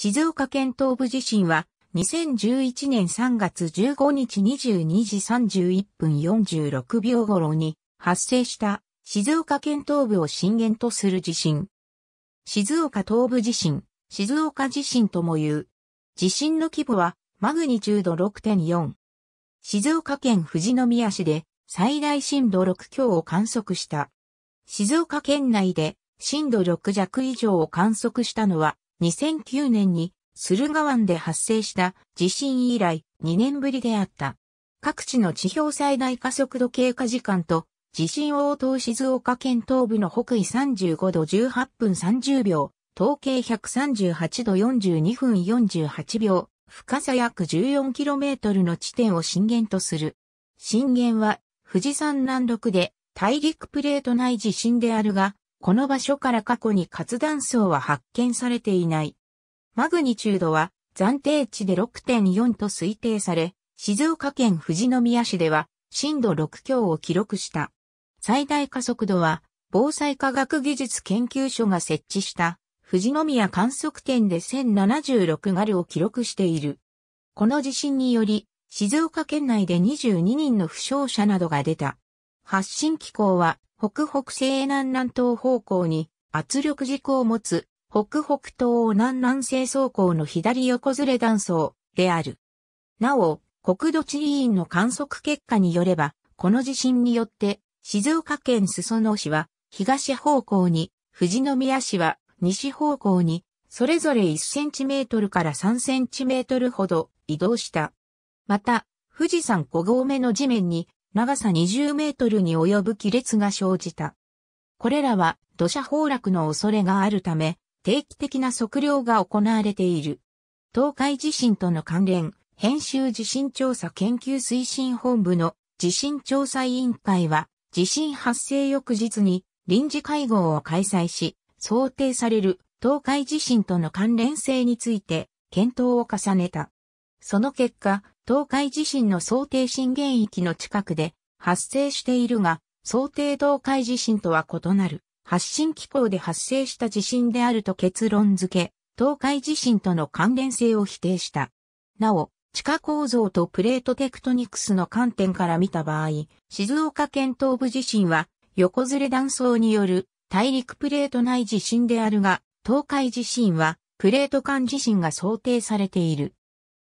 静岡県東部地震は、2011年3月15日22時31分46秒頃に発生した静岡県東部を震源とする地震。静岡東部地震、静岡地震とも言う。地震の規模はマグニチュード6.4。静岡県富士宮市で最大震度6強を観測した。静岡県内で震度6弱以上を観測したのは2009年に駿河湾で発生した地震以来2年ぶりであった。各地の地表最大加速度経過時間と地震応答静岡県東部の北緯35度18分30秒、東経138度42分48秒、深さ約 14km の地点を震源とする。震源は富士山南麓で大陸プレート内地震であるが、この場所から過去に活断層は発見されていない。マグニチュードは暫定値で6.4と推定され、静岡県富士宮市では震度6強を記録した。最大加速度は防災科学技術研究所が設置した富士宮観測点で1076ガルを記録している。この地震により、静岡県内で22人の負傷者などが出た。発震機構は北北西南南東方向に圧力軸を持つ北北東南南西走行の左横ずれ断層である。なお、国土地理院の観測結果によれば、この地震によって静岡県裾野市は東方向に、富士宮市は西方向に、それぞれ1センチメートルから3センチメートルほど移動した。また、富士山5合目の地面に長さ20メートルに及ぶ亀裂が生じた。これらは土砂崩落の恐れがあるため、定期的な測量が行われている。東海地震との関連、編集地震調査研究推進本部の地震調査委員会は、地震発生翌日に臨時会合を開催し、想定される東海地震との関連性について検討を重ねた。その結果、東海地震の想定震源域の近くで発生しているが、想定東海地震とは異なる発震機構で発生した地震であると結論付け、東海地震との関連性を否定した。なお、地下構造とプレートテクトニクスの観点から見た場合、静岡県東部地震は横ずれ断層による大陸プレート内地震であるが、東海地震はプレート間地震が想定されている。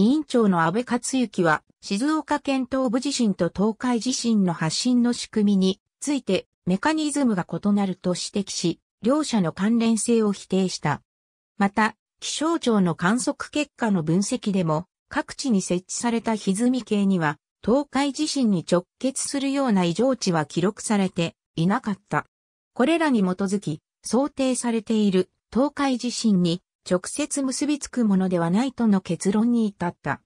委員長の安倍克行は、静岡県東部地震と東海地震の発震の仕組みについてメカニズムが異なると指摘し、両者の関連性を否定した。また、気象庁の観測結果の分析でも、各地に設置された歪み計には、東海地震に直結するような異常値は記録されていなかった。これらに基づき、想定されている東海地震に直接結びつくものではないとの結論に至った。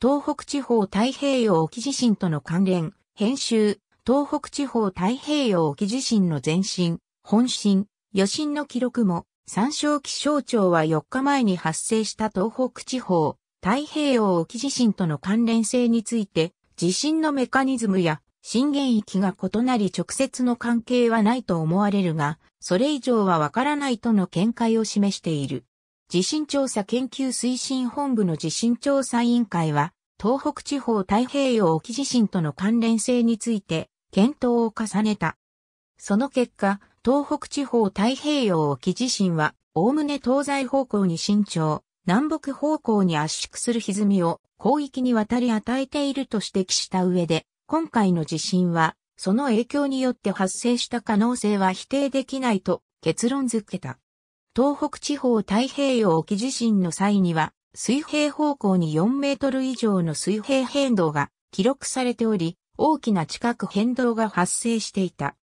東北地方太平洋沖地震との関連、編集、東北地方太平洋沖地震の前震、本震、余震の記録も、参照気象庁は4日前に発生した東北地方、太平洋沖地震との関連性について、地震のメカニズムや震源域が異なり直接の関係はないと思われるが、それ以上はわからないとの見解を示している。地震調査研究推進本部の地震調査委員会は、東北地方太平洋沖地震との関連性について検討を重ねた。その結果、東北地方太平洋沖地震は、おおむね東西方向に伸長、南北方向に圧縮する歪みを広域にわたり与えていると指摘した上で、今回の地震は、その影響によって発生した可能性は否定できないと結論付けた。東北地方太平洋沖地震の際には、水平方向に4メートル以上の水平変動が記録されており、大きな地殻変動が発生していた。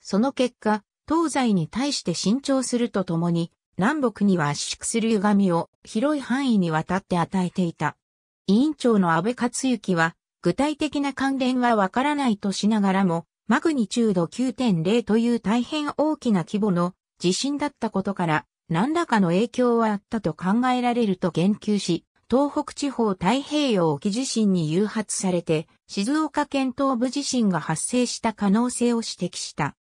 その結果、東西に対して伸長するとともに、南北には圧縮する歪みを広い範囲にわたって与えていた。委員長の安倍克行は、具体的な関連はわからないとしながらも、マグニチュード9.0という大変大きな規模の地震だったことから、何らかの影響はあったと考えられると言及し、東北地方太平洋沖地震に誘発されて、静岡県東部地震が発生した可能性を指摘した。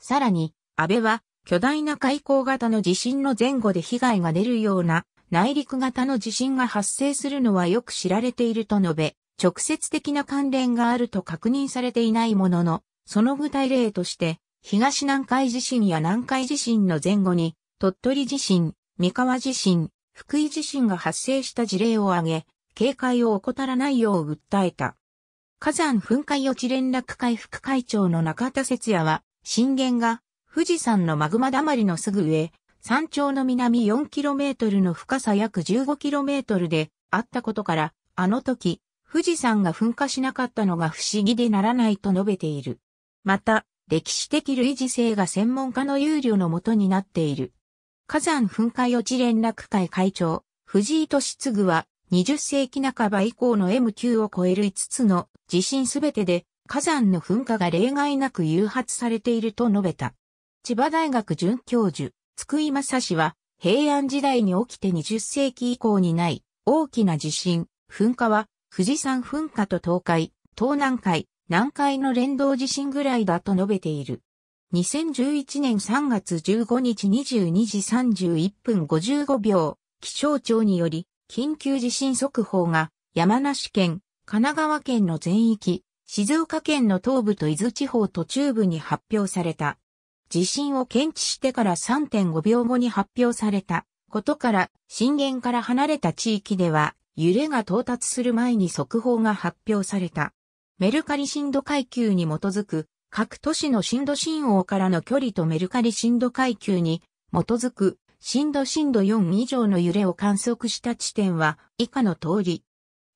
さらに、安倍は、巨大な海溝型の地震の前後で被害が出るような内陸型の地震が発生するのはよく知られていると述べ、直接的な関連があると確認されていないものの、その具体例として、東南海地震や南海地震の前後に鳥取地震、三河地震、福井地震が発生した事例を挙げ、警戒を怠らないよう訴えた。火山噴火予知連絡会副会長の中田節也は、震源が富士山のマグマだまりのすぐ上、山頂の南 4km の深さ約 15km であったことから、あの時、富士山が噴火しなかったのが不思議でならないと述べている。また、歴史的類似性が専門家の憂慮のもとになっている。火山噴火予知連絡会会長、藤井俊次は、20世紀半ば以降の M 級を超える5つの地震すべてで火山の噴火が例外なく誘発されていると述べた。千葉大学准教授、津久井正氏は、平安時代に起きて20世紀以降にない大きな地震、噴火は富士山噴火と東海、東南海、南海の連動地震ぐらいだと述べている。2011年3月15日22時31分55秒、気象庁により、緊急地震速報が山梨県、神奈川県の全域、静岡県の東部と伊豆地方と中部に発表された。地震を検知してから3.5秒後に発表されたことから、震源から離れた地域では、揺れが到達する前に速報が発表された。メルカリ震度階級に基づく各都市の震度信号からの距離とメルカリ震度階級に基づく震度震度4以上の揺れを観測した地点は以下の通り。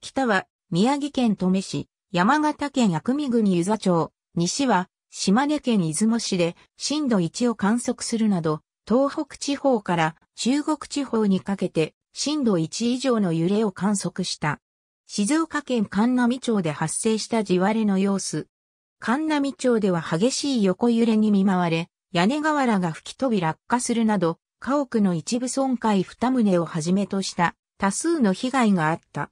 北は宮城県登米市、山形県薬見郡湯沢町、西は島根県出雲市で震度1を観測するなど、東北地方から中国地方にかけて震度1以上の揺れを観測した。静岡県神波町で発生した地割れの様子。神波町では激しい横揺れに見舞われ、屋根瓦が吹き飛び落下するなど、家屋の一部損壊2棟をはじめとした多数の被害があった。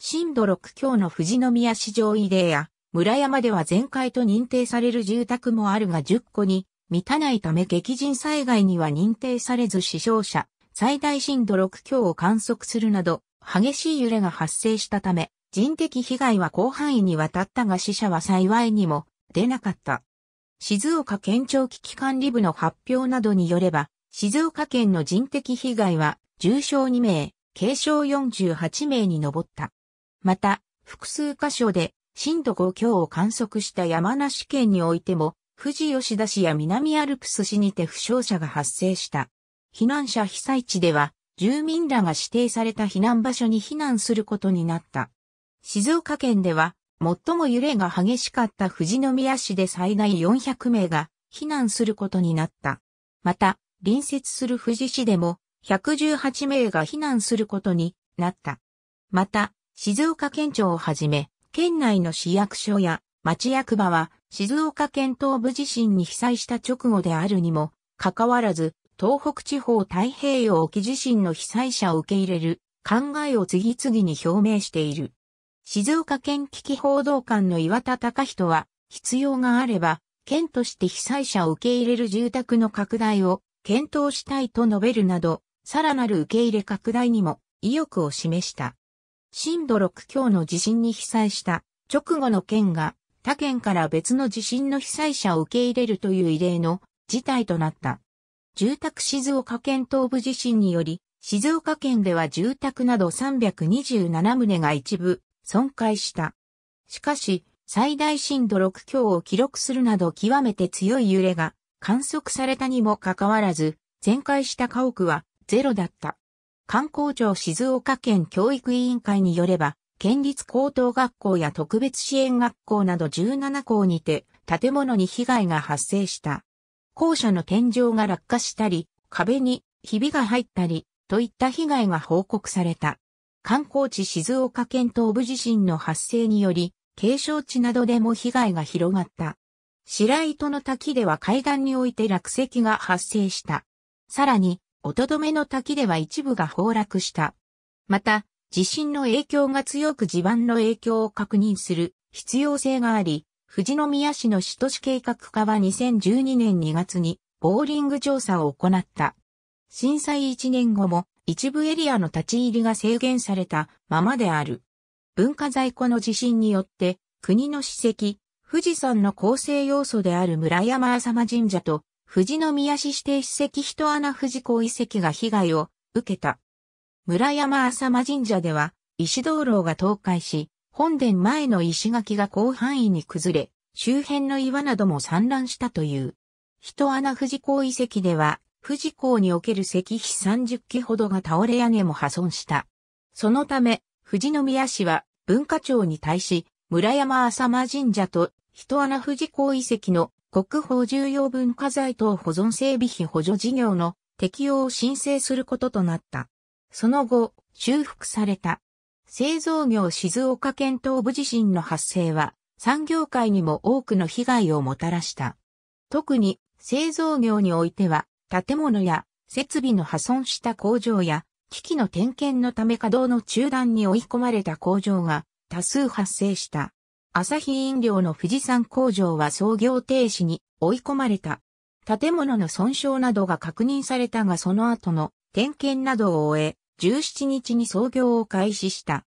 震度6強の富士宮市場入れや村山では全壊と認定される住宅もあるが10個に満たないため激甚災害には認定されず死傷者、最大震度6強を観測するなど激しい揺れが発生したため人的被害は広範囲にわたったが死者は幸いにも出なかった。静岡県庁危機管理部の発表などによれば、静岡県の人的被害は重症2名、軽傷48名に上った。また、複数箇所で震度5強を観測した山梨県においても、富士吉田市や南アルプス市にて負傷者が発生した。避難者被災地では、住民らが指定された避難場所に避難することになった。静岡県では、最も揺れが激しかった富士宮市で最大400名が避難することになった。また、隣接する富士市でも118名が避難することになった。また、静岡県庁をはじめ、県内の市役所や町役場は静岡県東部地震に被災した直後であるにも、かかわらず、東北地方太平洋沖地震の被災者を受け入れる考えを次々に表明している。静岡県危機報道官の岩田隆人は、必要があれば、県として被災者を受け入れる住宅の拡大を検討したいと述べるなど、さらなる受け入れ拡大にも意欲を示した。震度6強の地震に被災した直後の県が他県から別の地震の被災者を受け入れるという異例の事態となった。住宅静岡県東部地震により、静岡県では住宅など327棟が一部損壊した。しかし、最大震度6強を記録するなど極めて強い揺れが観測されたにもかかわらず、全壊した家屋はゼロだった。観光庁静岡県教育委員会によれば、県立高等学校や特別支援学校など17校にて建物に被害が発生した。校舎の天井が落下したり、壁にひびが入ったり、といった被害が報告された。観光地静岡県東部地震の発生により、景勝地などでも被害が広がった。白糸の滝では海岸において落石が発生した。さらに、おとどめの滝では一部が崩落した。また、地震の影響が強く地盤の影響を確認する必要性があり、富士宮市の市都市計画課は2012年2月にボーリング調査を行った。震災1年後も一部エリアの立ち入りが制限されたままである。文化在庫の地震によって、国の史跡、富士山の構成要素である村山浅間神社と、富士宮市指定史跡人穴富士港遺跡が被害を受けた。村山浅間神社では、石灯籠が倒壊し、本殿前の石垣が広範囲に崩れ、周辺の岩なども散乱したという。人穴富士港遺跡では、富士港における石碑30基ほどが倒れ屋根も破損した。そのため、富士宮市は文化庁に対し、村山浅間神社と人穴富士港遺跡の国宝重要文化財等保存整備費補助事業の適用を申請することとなった。その後、修復された。製造業静岡県東部地震の発生は、産業界にも多くの被害をもたらした。特に製造業においては、建物や設備の破損した工場や、機器の点検のため稼働の中断に追い込まれた工場が多数発生した。朝日飲料の富士山工場は操業停止に追い込まれた。建物の損傷などが確認されたがその後の点検などを終え、17日に操業を開始した。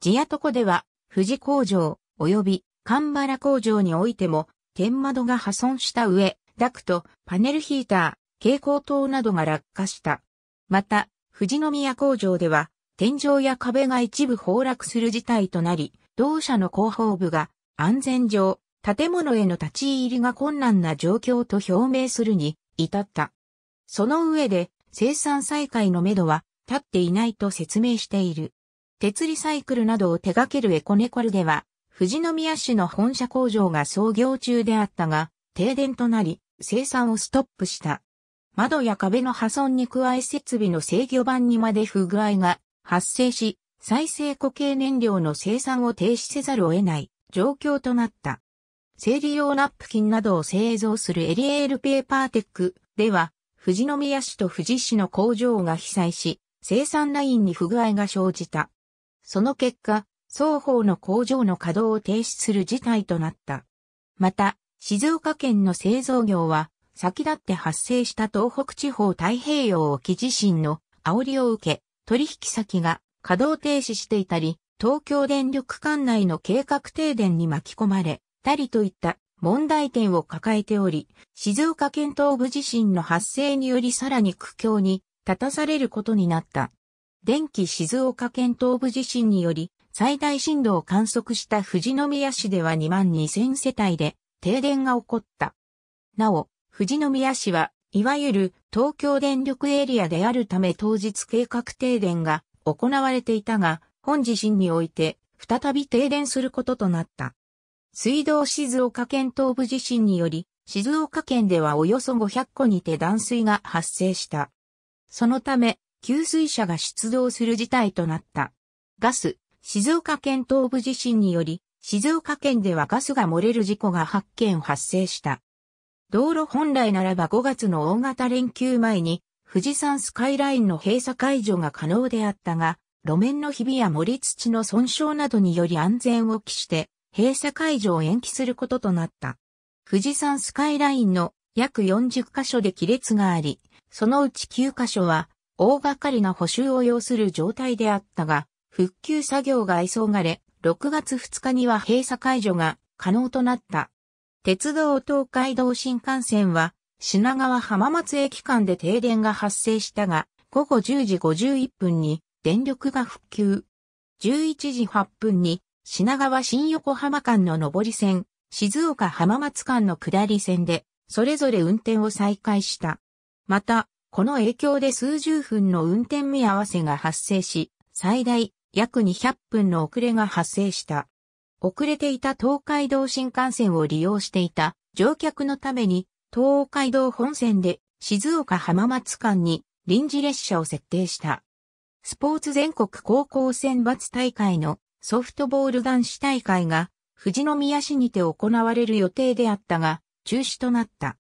地屋床では、富士工場及び神原工場においても、天窓が破損した上、ダクト、パネルヒーター、蛍光灯などが落下した。また、富士宮工場では、天井や壁が一部崩落する事態となり、同社の広報部が安全上、建物への立ち入りが困難な状況と表明するに至った。その上で生産再開のめどは立っていないと説明している。鉄リサイクルなどを手掛けるエコネコルでは、富士宮市の本社工場が創業中であったが、停電となり、生産をストップした。窓や壁の破損に加え設備の制御盤にまで不具合が発生し、再生固形燃料の生産を停止せざるを得ない状況となった。生理用ナップキンなどを製造するエリエールペーパーテックでは、富士宮市と富士市の工場が被災し、生産ラインに不具合が生じた。その結果、双方の工場の稼働を停止する事態となった。また、静岡県の製造業は、先立って発生した東北地方太平洋沖地震の煽りを受け、取引先が稼働停止していたり、東京電力管内の計画停電に巻き込まれたりといった問題点を抱えており、静岡県東部地震の発生によりさらに苦境に立たされることになった。電気静岡県東部地震により、最大震度を観測した富士宮市では2万2000世帯で停電が起こった。なお、富士宮市は、いわゆる東京電力エリアであるため当日計画停電が行われていたが、本地震において再び停電することとなった。水道静岡県東部地震により、静岡県ではおよそ500戸にて断水が発生した。そのため、給水車が出動する事態となった。ガス、静岡県東部地震により、静岡県ではガスが漏れる事故が8件発生した。道路本来ならば5月の大型連休前に富士山スカイラインの閉鎖解除が可能であったが、路面のひびや盛り土の損傷などにより安全を期して閉鎖解除を延期することとなった。富士山スカイラインの約40カ所で亀裂があり、そのうち9カ所は大掛かりな補修を要する状態であったが、復旧作業が急がれ、6月2日には閉鎖解除が可能となった。鉄道東海道新幹線は、品川浜松駅間で停電が発生したが、午後10時51分に電力が復旧。11時8分に品川新横浜間の上り線、静岡浜松間の下り線で、それぞれ運転を再開した。また、この影響で数十分の運転見合わせが発生し、最大約200分の遅れが発生した。遅れていた東海道新幹線を利用していた乗客のために東海道本線で静岡浜松間に臨時列車を設定した。スポーツ全国高校選抜大会のソフトボール男子大会が富士宮市にて行われる予定であったが中止となった。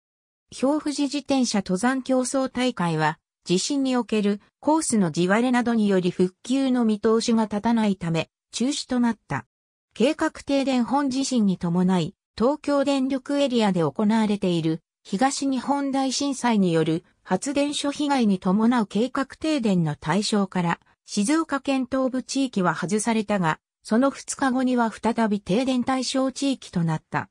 氷富士自転車登山競争大会は地震におけるコースの地割れなどにより復旧の見通しが立たないため中止となった。計画停電本地震に伴い、東京電力エリアで行われている東日本大震災による発電所被害に伴う計画停電の対象から静岡県東部地域は外されたが、その2日後には再び停電対象地域となった。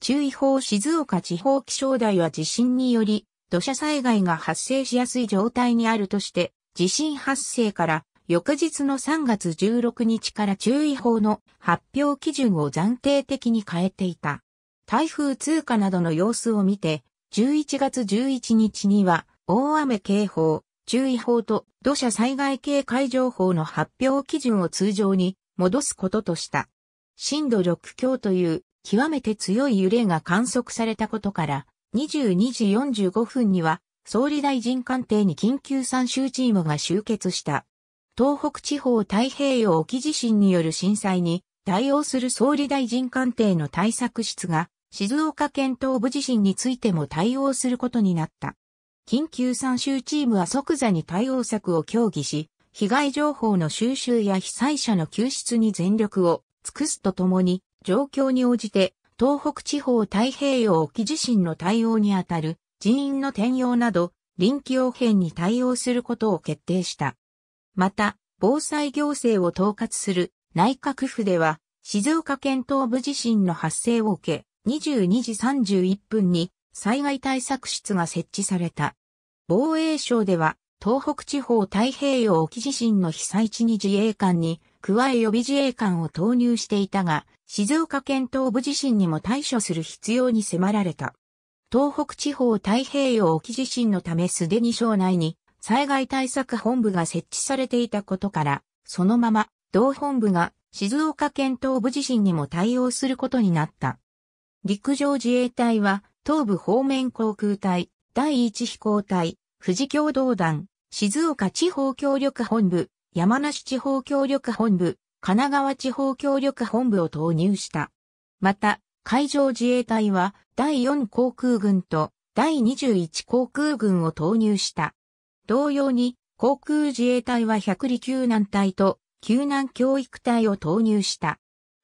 注意報静岡地方気象台は地震により土砂災害が発生しやすい状態にあるとして、地震発生から翌日の3月16日から注意報の発表基準を暫定的に変えていた。台風通過などの様子を見て、11月11日には大雨警報、注意報と土砂災害警戒情報の発表基準を通常に戻すこととした。震度6強という極めて強い揺れが観測されたことから、22時45分には総理大臣官邸に緊急参集チームが集結した。東北地方太平洋沖地震による震災に対応する総理大臣官邸の対策室が静岡県東部地震についても対応することになった。緊急参集チームは即座に対応策を協議し、被害情報の収集や被災者の救出に全力を尽くすとともに、状況に応じて東北地方太平洋沖地震の対応にあたる人員の転用など臨機応変に対応することを決定した。また、防災行政を統括する内閣府では、静岡県東部地震の発生を受け、22時31分に災害対策室が設置された。防衛省では、東北地方太平洋沖地震の被災地に自衛官に加え予備自衛官を投入していたが、静岡県東部地震にも対処する必要に迫られた。東北地方太平洋沖地震のためすでに省内に災害対策本部が設置されていたことから、そのまま同本部が静岡県東部地震にも対応することになった。陸上自衛隊は東部方面航空隊、第一飛行隊、富士共同団、静岡地方協力本部、山梨地方協力本部、神奈川地方協力本部を投入した。また、海上自衛隊は第4航空軍と第21航空軍を投入した。同様に、航空自衛隊は百里救難隊と救難教育隊を投入した。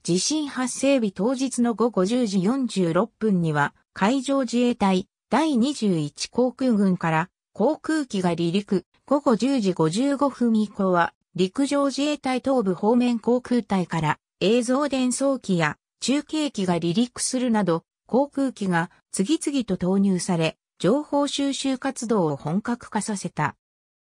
地震発生日当日の午後10時46分には、海上自衛隊第21航空軍から航空機が離陸、午後10時55分以降は、陸上自衛隊東部方面航空隊から映像伝送機や中継機が離陸するなど、航空機が次々と投入され、情報収集活動を本格化させた。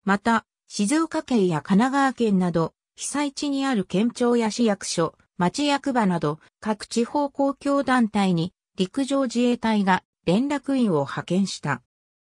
また、静岡県や神奈川県など、被災地にある県庁や市役所、町役場など、各地方公共団体に、陸上自衛隊が連絡員を派遣した。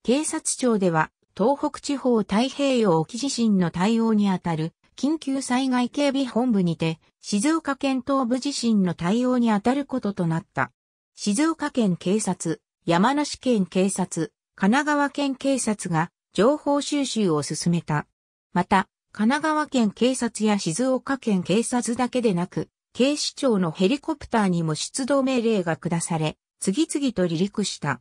警察庁では、東北地方太平洋沖地震の対応にあたる、緊急災害警備本部にて、静岡県東部地震の対応にあたることとなった。静岡県警察、山梨県警察、神奈川県警察が情報収集を進めた。また、神奈川県警察や静岡県警察だけでなく、警視庁のヘリコプターにも出動命令が下され、次々と離陸した。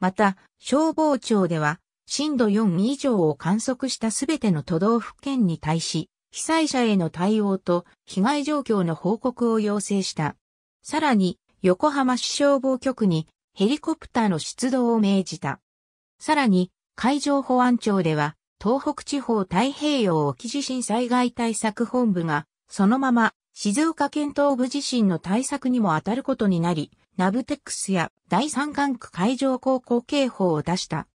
また、消防庁では、震度4以上を観測したすべての都道府県に対し、被災者への対応と被害状況の報告を要請した。さらに、横浜市消防局にヘリコプターの出動を命じた。さらに、海上保安庁では、東北地方太平洋沖地震災害対策本部が、そのまま、静岡県東部地震の対策にも当たることになり、ナブテックスや第三管区海上航行警報を出した。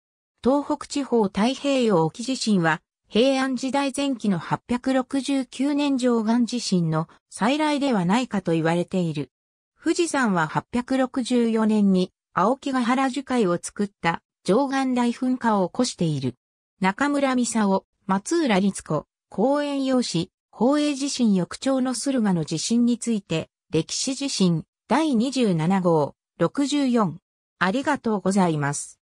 東北地方太平洋沖地震は、平安時代前期の869年上岸地震の再来ではないかと言われている。富士山は864年に青木ヶ原樹海を作った上岸大噴火を起こしている。中村美佐松浦律子、公園用紙、宝永地震翌朝の駿河の地震について、歴史地震第27号64。ありがとうございます。